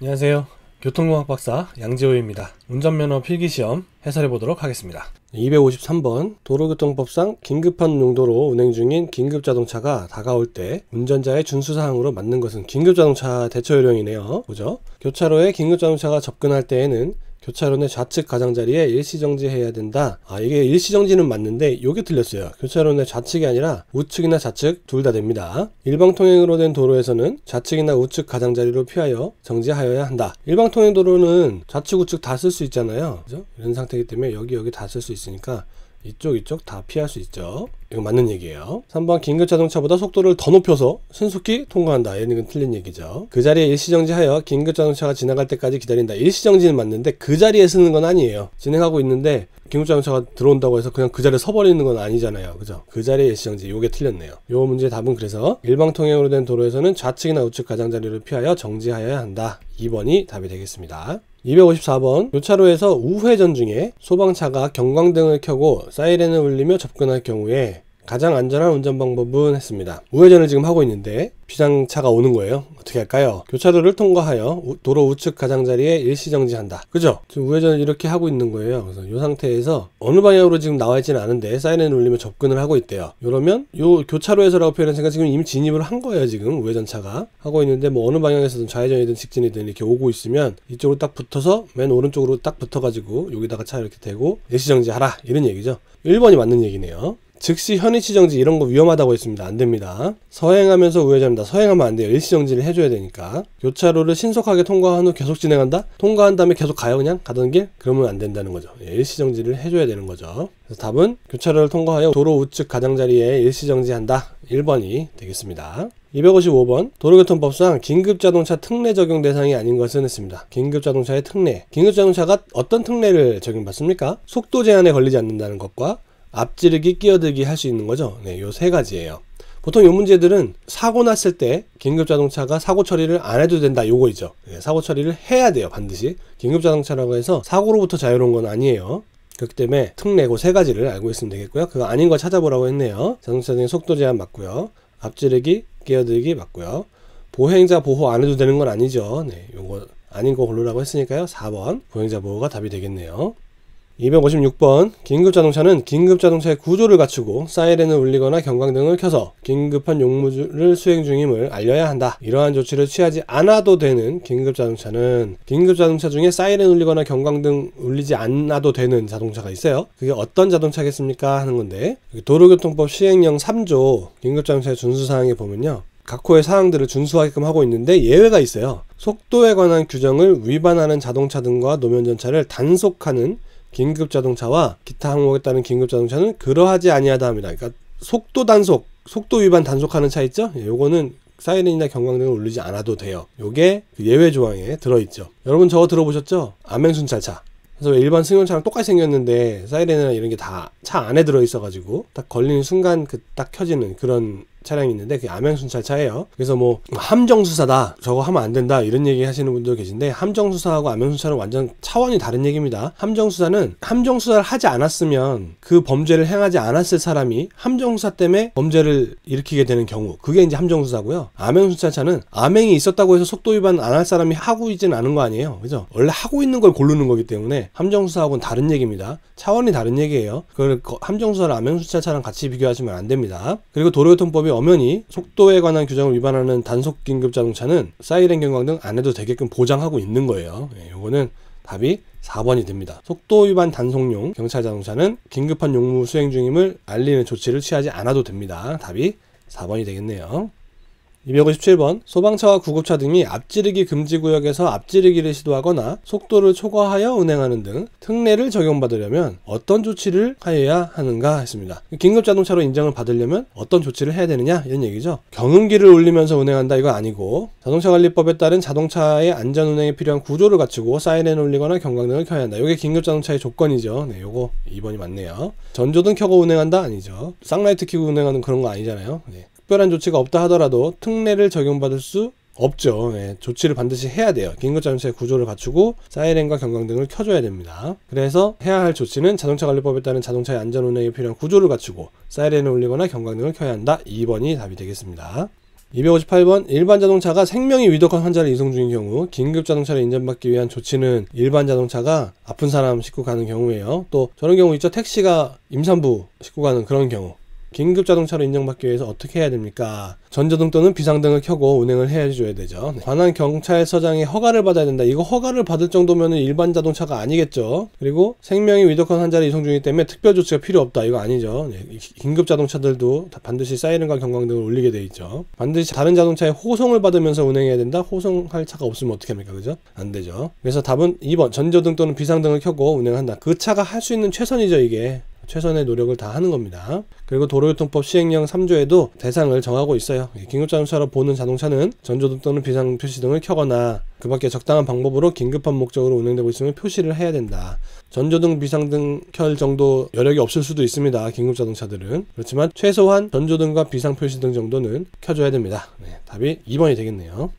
안녕하세요. 교통공학 박사 양지호입니다. 운전면허 필기시험 해설해 보도록 하겠습니다. 253번 도로교통법상 긴급한 용도로 운행 중인 긴급자동차가 다가올 때 운전자의 준수사항으로 맞는 것은 긴급자동차 대처요령이네요. 보죠. 교차로에 긴급자동차가 접근할 때에는 교차로는 좌측 가장자리에 일시정지해야 된다. 아 이게 일시정지는 맞는데 요게 틀렸어요. 교차로는 좌측이 아니라 우측이나 좌측 둘 다 됩니다. 일방통행으로 된 도로에서는 좌측이나 우측 가장자리로 피하여 정지하여야 한다. 일방통행 도로는 좌측 우측 다 쓸 수 있잖아요. 그죠? 이런 상태이기 때문에 여기 여기 다 쓸 수 있으니까 이쪽 이쪽 다 피할 수 있죠. 이거 맞는 얘기예요. 3번 긴급 자동차보다 속도를 더 높여서 순속히 통과한다. 얘는 틀린 얘기죠. 그 자리에 일시정지하여 긴급 자동차가 지나갈 때까지 기다린다. 일시정지는 맞는데 그 자리에 서는 건 아니에요. 진행하고 있는데 긴급 자동차가 들어온다고 해서 그냥 그 자리에 서버리는 건 아니잖아요. 그죠? 그 자리에 일시정지. 요게 틀렸네요. 요 문제 의 답은 그래서 일방통행으로 된 도로에서는 좌측이나 우측 가장자리를 피하여 정지하여야 한다. 2번이 답이 되겠습니다. 254번 교차로에서 우회전 중에 소방차가 경광등을 켜고 사이렌을 울리며 접근할 경우에 가장 안전한 운전 방법은 했습니다. 우회전을 지금 하고 있는데 비상차가 오는 거예요. 어떻게 할까요? 교차로를 통과하여 우, 도로 우측 가장자리에 일시정지한다. 그죠? 지금 우회전을 이렇게 하고 있는 거예요. 그래서 이 상태에서 어느 방향으로 지금 나와 있지는 않은데 사이렌을 울리며 접근을 하고 있대요. 이러면 이 교차로에서라고 표현했으니까 지금 이미 진입을 한 거예요. 지금 우회전차가 하고 있는데 뭐 어느 방향에서든 좌회전이든 직진이든 이렇게 오고 있으면 이쪽으로 딱 붙어서 맨 오른쪽으로 딱 붙어가지고 여기다가 차 이렇게 대고 일시정지하라 이런 얘기죠. 1번이 맞는 얘기네요. 즉시 현의치정지 이런 거 위험하다고 했습니다. 안 됩니다. 서행하면서 우회전입니다. 서행하면 안 돼요. 일시정지를 해줘야 되니까. 교차로를 신속하게 통과한 후 계속 진행한다? 통과한 다음에 계속 가요 그냥? 가던 길? 그러면 안 된다는 거죠. 예, 일시정지를 해줘야 되는 거죠. 그래서 답은 교차로를 통과하여 도로 우측 가장자리에 일시정지한다. 1번이 되겠습니다. 255번 도로교통법상 긴급자동차 특례 적용 대상이 아닌 것은 했습니다. 긴급자동차의 특례 긴급자동차가 어떤 특례를 적용받습니까? 속도 제한에 걸리지 않는다는 것과 앞지르기, 끼어들기 할 수 있는 거죠. 네, 요 세 가지예요. 보통 요 문제들은 사고 났을 때 긴급 자동차가 사고 처리를 안 해도 된다 요거이죠. 네, 사고 처리를 해야 돼요, 반드시. 긴급 자동차라고 해서 사고로부터 자유로운 건 아니에요. 그렇기 때문에 특례고 세 가지를 알고 있으면 되겠고요. 그거 아닌 거 찾아보라고 했네요. 자동차 등의 속도 제한 맞고요. 앞지르기, 끼어들기 맞고요. 보행자 보호 안 해도 되는 건 아니죠. 네, 요거 아닌 거 고르라고 했으니까요. 4번 보행자 보호가 답이 되겠네요. 256번 긴급자동차는 긴급자동차의 구조를 갖추고 사이렌을 울리거나 경광등을 켜서 긴급한 용무를 수행 중임을 알려야 한다. 이러한 조치를 취하지 않아도 되는 긴급자동차는 긴급자동차 중에 사이렌 울리거나 경광등 울리지 않아도 되는 자동차가 있어요. 그게 어떤 자동차겠습니까? 하는 건데 그 도로교통법 시행령 3조 긴급자동차의 준수사항에 보면요. 각 호의 사항들을 준수하게끔 하고 있는데 예외가 있어요. 속도에 관한 규정을 위반하는 자동차 등과 노면 전차를 단속하는 긴급 자동차와 기타 항목에 따른 긴급 자동차는 그러하지 아니하다 합니다. 그러니까 속도 단속, 속도 위반 단속하는 차 있죠? 예, 요거는 사이렌이나 경광등을 울리지 않아도 돼요. 요게 그 예외 조항에 들어있죠. 여러분 저거 들어보셨죠? 암행순찰차. 그래서 일반 승용차랑 똑같이 생겼는데 사이렌이나 이런 게 다 차 안에 들어있어가지고 딱 걸리는 순간 그 딱 켜지는 그런 차량이 있는데 그게 암행 순찰차예요. 그래서 뭐 함정 수사다 저거 하면 안 된다 이런 얘기 하시는 분도 계신데 함정 수사하고 암행 순찰은 완전 차원이 다른 얘기입니다. 함정 수사는 함정 수사를 하지 않았으면 그 범죄를 행하지 않았을 사람이 함정 수사 때문에 범죄를 일으키게 되는 경우 그게 이제 함정 수사고요. 암행 순찰차는 암행이 있었다고 해서 속도 위반 안 할 사람이 하고 있지는 않은 거 아니에요. 그죠? 원래 하고 있는 걸 고르는 거기 때문에 함정 수사하고는 다른 얘기입니다. 차원이 다른 얘기예요. 그걸 함정 수사를 암행 순찰차랑 같이 비교하시면 안 됩니다. 그리고 도로교통법이 엄연히 속도에 관한 규정을 위반하는 단속 긴급 자동차는 사이렌 경광 등안 해도 되게끔 보장하고 있는 거예요. 예, 요거는 답이 4번이 됩니다. 속도 위반 단속용 경찰 자동차는 긴급한 용무 수행 중임을 알리는 조치를 취하지 않아도 됩니다. 답이 4번이 되겠네요. 257번 소방차와 구급차 등이 앞지르기 금지 구역에서 앞지르기를 시도하거나 속도를 초과하여 운행하는 등 특례를 적용받으려면 어떤 조치를 하여야 하는가 했습니다. 긴급자동차로 인정을 받으려면 어떤 조치를 해야 되느냐 이런 얘기죠. 경음기를 울리면서 운행한다 이거 아니고 자동차관리법에 따른 자동차의 안전운행에 필요한 구조를 갖추고 사이렌 울리거나 경광등을 켜야 한다. 이게 긴급자동차의 조건이죠. 네, 이거 2번이 맞네요. 전조등 켜고 운행한다 아니죠. 쌍라이트 켜고 운행하는 그런 거 아니잖아요. 네. 특별한 조치가 없다 하더라도 특례를 적용받을 수 없죠. 예, 조치를 반드시 해야 돼요. 긴급자동차의 구조를 갖추고 사이렌과 경광등을 켜줘야 됩니다. 그래서 해야 할 조치는 자동차 관리법에 따른 자동차의 안전 운행에 필요한 구조를 갖추고 사이렌을 울리거나 경광등을 켜야 한다. 2번이 답이 되겠습니다. 258번 일반 자동차가 생명이 위독한 환자를 이송 중인 경우 긴급 자동차를 인정받기 위한 조치는 일반 자동차가 아픈 사람 싣고 가는 경우에요. 또 저런 경우 있죠. 택시가 임산부 싣고 가는 그런 경우 긴급 자동차로 인정받기 위해서 어떻게 해야 됩니까? 전조등 또는 비상등을 켜고 운행을 해줘야 되죠. 관한 경찰서장의 허가를 받아야 된다. 이거 허가를 받을 정도면 일반 자동차가 아니겠죠. 그리고 생명이 위독한 환자를 이송 중이기 때문에 특별 조치가 필요 없다. 이거 아니죠. 예, 긴급 자동차들도 반드시 사이렌과 경광등을 올리게 돼 있죠. 반드시 다른 자동차에 호송을 받으면서 운행해야 된다. 호송할 차가 없으면 어떻게 합니까? 그죠? 안 되죠. 그래서 답은 2번 전조등 또는 비상등을 켜고 운행한다. 그 차가 할 수 있는 최선이죠, 이게. 최선의 노력을 다하는 겁니다. 그리고 도로교통법 시행령 3조에도 대상을 정하고 있어요. 예, 긴급자동차로 보는 자동차는 전조등 또는 비상표시등을 켜거나 그 밖에 적당한 방법으로 긴급한 목적으로 운행되고 있으면 표시를 해야 된다. 전조등, 비상등 켤 정도 여력이 없을 수도 있습니다. 긴급자동차들은. 그렇지만 최소한 전조등과 비상표시등 정도는 켜줘야 됩니다. 네, 답이 2번이 되겠네요.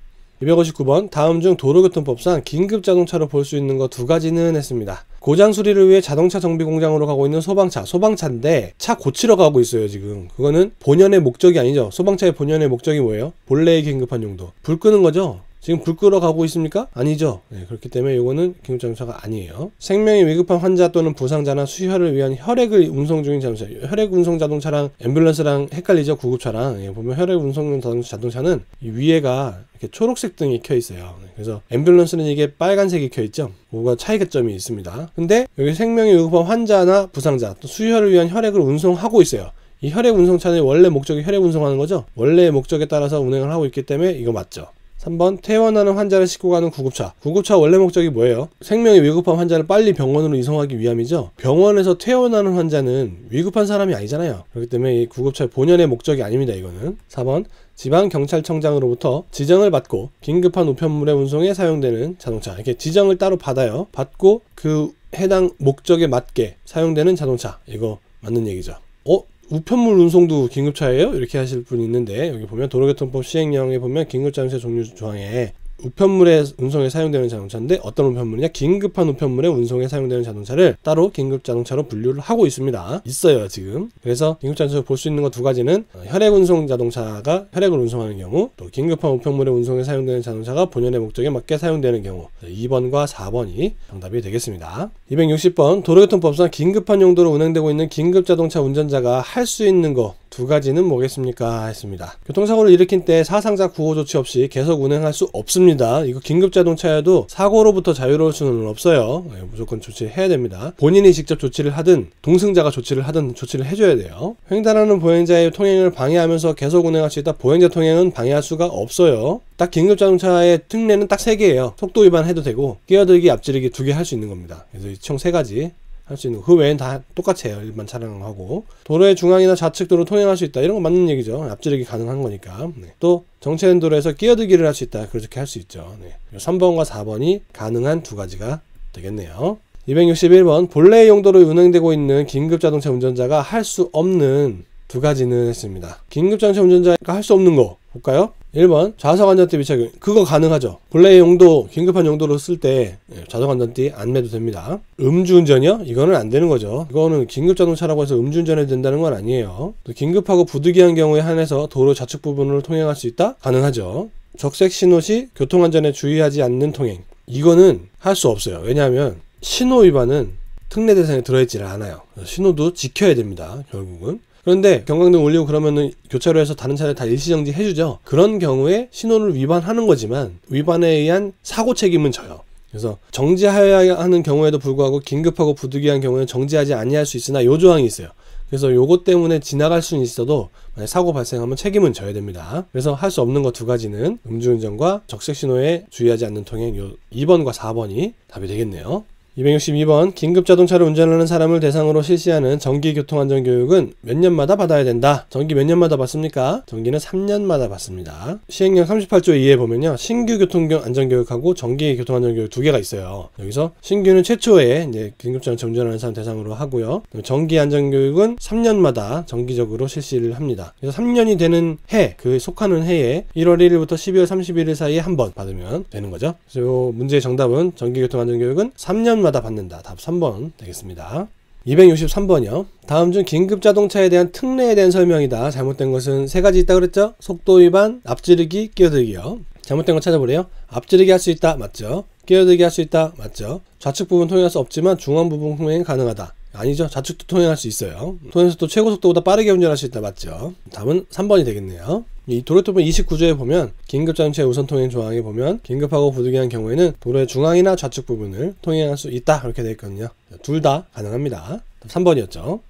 259번 다음 중 도로교통법상 긴급자동차로 볼 수 있는 거 두 가지는 했습니다. 고장 수리를 위해 자동차 정비 공장으로 가고 있는 소방차, 소방차인데 차 고치러 가고 있어요 지금. 그거는 본연의 목적이 아니죠. 소방차의 본연의 목적이 뭐예요? 본래의 긴급한 용도. 불 끄는 거죠. 지금 불 끄러 가고 있습니까? 아니죠. 네, 그렇기 때문에 이거는 긴급잠수사가 아니에요. 생명이 위급한 환자 또는 부상자나 수혈을 위한 혈액을 운송 중인 자동차. 혈액 운송 자동차랑 앰뷸런스랑 헷갈리죠. 구급차랑. 예, 보면 혈액 운송 자동차는 위에가 이렇게 초록색 등이 켜 있어요. 네, 그래서 앰뷸런스는 이게 빨간색이 켜 있죠. 뭐가 차이점이 있습니다. 근데 여기 생명이 위급한 환자나 부상자 또 수혈을 위한 혈액을 운송하고 있어요. 이 혈액 운송차는 원래 목적이 혈액 운송하는 거죠. 원래의 목적에 따라서 운행을 하고 있기 때문에 이거 맞죠. 3번 퇴원하는 환자를 싣고 가는 구급차 구급차 원래 목적이 뭐예요? 생명이 위급한 환자를 빨리 병원으로 이송하기 위함이죠 병원에서 퇴원하는 환자는 위급한 사람이 아니잖아요 그렇기 때문에 이 구급차 의 본연의 목적이 아닙니다 이거는 4번 지방경찰청장으로부터 지정을 받고 긴급한 우편물의 운송에 사용되는 자동차 이렇게 지정을 따로 받아요 받고 그 해당 목적에 맞게 사용되는 자동차 이거 맞는 얘기죠 어? 우편물 운송도 긴급차예요? 이렇게 하실 분이 있는데 여기 보면 도로교통법 시행령에 보면 긴급자동 종류 조항에 우편물의 운송에 사용되는 자동차인데 어떤 우편물이냐 긴급한 우편물의 운송에 사용되는 자동차를 따로 긴급 자동차로 분류를 하고 있습니다 있어요 지금 그래서 긴급 자동차로 볼수 있는 거 두 가지는 어, 혈액 운송 자동차가 혈액을 운송하는 경우 또 긴급한 우편물의 운송에 사용되는 자동차가 본연의 목적에 맞게 사용되는 경우 2번과 4번이 정답이 되겠습니다 260번 도로교통법상 긴급한 용도로 운행되고 있는 긴급 자동차 운전자가 할 수 있는 거 두 가지는 뭐겠습니까 했습니다 교통사고를 일으킨 때 사상자 구호 조치 없이 계속 운행할 수 없습니다 없습니다. 이거 긴급 자동차여도 사고로부터 자유로울 수는 없어요. 네, 무조건 조치해야 됩니다. 본인이 직접 조치를 하든 동승자가 조치를 하든 조치를 해줘야 돼요. 횡단하는 보행자의 통행을 방해하면서 계속 운행할 수 있다. 보행자 통행은 방해할 수가 없어요. 딱 긴급 자동차의 특례는 딱 세개예요 속도 위반 해도 되고 끼어들기 앞지르기 두 개 할 수 있는 겁니다. 그래서 총세가지 할수 있는 그 외엔 다 똑같아요. 일반 차량하고. 도로의 중앙이나 좌측 도로 통행할 수 있다. 이런 거 맞는 얘기죠. 앞지르기 가능한 거니까. 네. 또 정체된 도로에서 끼어들기를 할 수 있다. 그렇게 할 수 있죠. 네. 3번과 4번이 가능한 두 가지가 되겠네요. 261번 본래의 용도로 운행되고 있는 긴급자동차 운전자가 할 수 없는 두 가지는 했습니다. 긴급자동차 운전자가 할 수 없는 거 볼까요? 1번 좌석안전띠 미착용 그거 가능하죠 본래의 용도 긴급한 용도로 쓸때 예, 좌석안전띠 안 매도 됩니다 음주운전이요? 이거는 안 되는 거죠 이거는 긴급자동차라고 해서 음주운전해도 된다는 건 아니에요 긴급하고 부득이한 경우에 한해서 도로 좌측 부분을 통행할 수 있다? 가능하죠 적색 신호 시 교통안전에 주의하지 않는 통행 이거는 할 수 없어요 왜냐하면 신호 위반은 특례 대상에 들어있지를 않아요 신호도 지켜야 됩니다 결국은 그런데 경광등 올리고 그러면은 교차로에서 다른 차를 다 일시정지 해주죠. 그런 경우에 신호를 위반하는 거지만 위반에 의한 사고 책임은 져요. 그래서 정지하여야 하는 경우에도 불구하고 긴급하고 부득이한 경우에는 정지하지 아니할 수 있으나 요 조항이 있어요. 그래서 요것 때문에 지나갈 수는 있어도 만약 사고 발생하면 책임은 져야 됩니다. 그래서 할 수 없는 것 두 가지는 음주운전과 적색신호에 주의하지 않는 통행 요 2번과 4번이 답이 되겠네요. 262번 긴급자동차를 운전하는 사람을 대상으로 실시하는 전기교통안전교육은 몇 년마다 받아야 된다. 전기 몇 년마다 받습니까? 전기는 3년마다 받습니다. 시행령 38조 2에 보면요. 신규 교통안전교육하고 전기교통안전교육 두 개가 있어요. 여기서 신규는 최초에 이제 긴급자동차 운전하는 사람 대상으로 하고요. 전기안전교육은 3년마다 정기적으로 실시를 합니다. 그래서 3년이 되는 해, 그 속하는 해에 1월 1일부터 12월 31일 사이에 한 번 받으면 되는 거죠. 그래서 문제의 정답은 전기교통안전교육은 3년 수준마다 받는다. 답 3번 되겠습니다. 263번이요. 다음 중 긴급 자동차에 대한 특례에 대한 설명이다. 잘못된 것은 세 가지 있다 그랬죠? 속도 위반, 앞지르기, 끼어들기요. 잘못된 거 찾아보래요. 앞지르기 할 수 있다. 맞죠? 끼어들기 할 수 있다. 맞죠? 좌측 부분 통행할 수 없지만 중앙 부분 통행 가능하다. 아니죠. 좌측 도 통행할 수 있어요. 통행해서 또 최고 속도보다 빠르게 운전할 수 있다. 맞죠? 다음은 3번이 되겠네요. 이 도로토법 29조에 보면 긴급자동차 우선 통행 조항에 보면 긴급하고 부득이한 경우에는 도로의 중앙이나 좌측 부분을 통행할 수 있다 이렇게 되어 있거든요 둘 다 가능합니다 3번이었죠